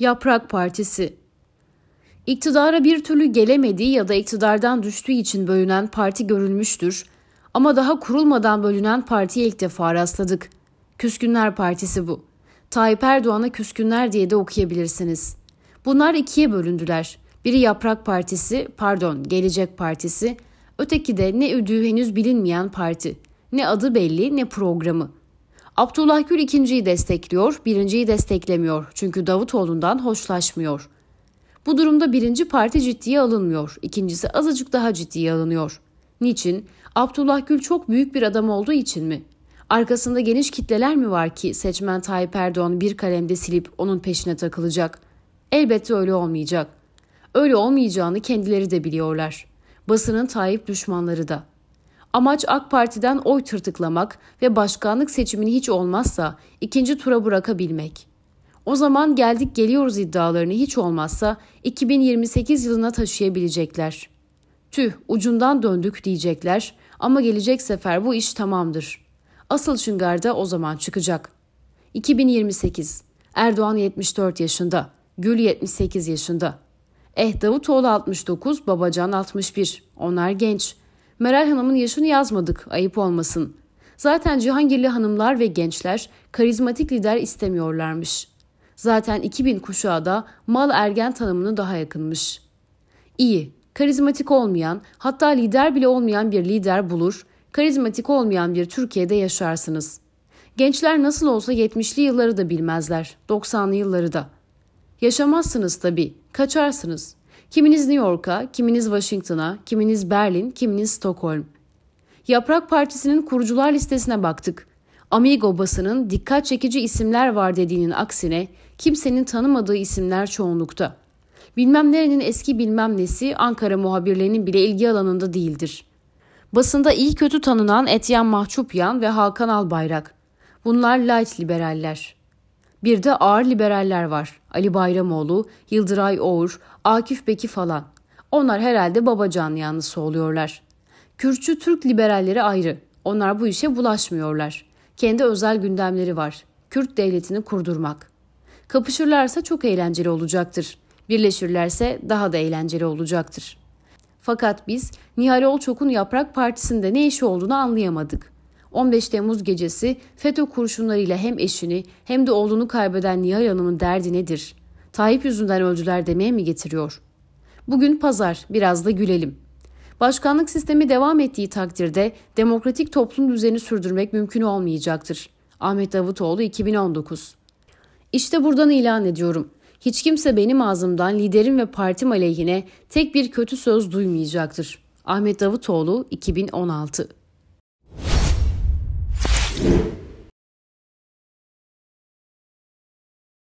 Yaprak Partisi İktidara bir türlü gelemediği ya da iktidardan düştüğü için bölünen parti görülmüştür ama daha kurulmadan bölünen partiye ilk defa rastladık. Küskünler Partisi bu. Tayyip Erdoğan'a küskünler diye de okuyabilirsiniz. Bunlar ikiye bölündüler. Biri Yaprak Partisi, pardon Gelecek Partisi, öteki de ne üdüğü henüz bilinmeyen parti. Ne adı belli ne programı. Abdullah Gül ikinciyi destekliyor, birinciyi desteklemiyor çünkü Davutoğlu'ndan hoşlaşmıyor. Bu durumda birinci parti ciddiye alınmıyor, ikincisi azıcık daha ciddiye alınıyor. Niçin? Abdullah Gül çok büyük bir adam olduğu için mi? Arkasında geniş kitleler mi var ki seçmen Tayyip Erdoğan bir kalemde silip onun peşine takılacak? Elbette öyle olmayacak. Öyle olmayacağını kendileri de biliyorlar. Basının Tayyip düşmanları da. Amaç AK Parti'den oy tırtıklamak ve başkanlık seçimini hiç olmazsa ikinci tura bırakabilmek. O zaman geldik geliyoruz iddialarını hiç olmazsa 2028 yılına taşıyabilecekler. Tüh ucundan döndük diyecekler ama gelecek sefer bu iş tamamdır. Asıl çıngarda o zaman çıkacak. 2028 Erdoğan 74 yaşında, Gül 78 yaşında. Eh Davutoğlu 69, Babacan 61. Onlar genç. Meral Hanım'ın yaşını yazmadık, ayıp olmasın. Zaten Cihangirli hanımlar ve gençler karizmatik lider istemiyorlarmış. Zaten 2000 kuşağı da mal ergen tanımını daha yakınmış. İyi, karizmatik olmayan, hatta lider bile olmayan bir lider bulur, karizmatik olmayan bir Türkiye'de yaşarsınız. Gençler nasıl olsa 70'li yılları da bilmezler, 90'lı yılları da. Yaşamazsınız tabii, kaçarsınız.'' Kiminiz New York'a, kiminiz Washington'a, kiminiz Berlin, kiminiz Stockholm. Yaprak Partisi'nin kurucular listesine baktık. Amigo basının dikkat çekici isimler var dediğinin aksine kimsenin tanımadığı isimler çoğunlukta. Bilmem nerenin eski bilmem nesi Ankara muhabirlerinin bile ilgi alanında değildir. Basında iyi kötü tanınan Etyen Mahçupyan ve Hakan Albayrak. Bunlar light liberaller.'' Bir de ağır liberaller var. Ali Bayramoğlu, Yıldıray Oğur, Akif Beki falan. Onlar herhalde babacan yanlısı oluyorlar. Kürtçü Türk liberalleri ayrı. Onlar bu işe bulaşmıyorlar. Kendi özel gündemleri var. Kürt devletini kurdurmak. Kapışırlarsa çok eğlenceli olacaktır. Birleşirlerse daha da eğlenceli olacaktır. Fakat biz Nihal Olçok'un Yaprak Partisi'nde ne işi olduğunu anlayamadık. 15 Temmuz gecesi FETÖ kurşunlarıyla hem eşini hem de oğlunu kaybeden Nihal Hanım'ın derdi nedir? Tayyip yüzünden öldüler demeye mi getiriyor? Bugün pazar, biraz da gülelim. Başkanlık sistemi devam ettiği takdirde demokratik toplum düzeni sürdürmek mümkün olmayacaktır. Ahmet Davutoğlu 2019 İşte buradan ilan ediyorum. Hiç kimse benim ağzımdan liderim ve partim aleyhine tek bir kötü söz duymayacaktır. Ahmet Davutoğlu 2016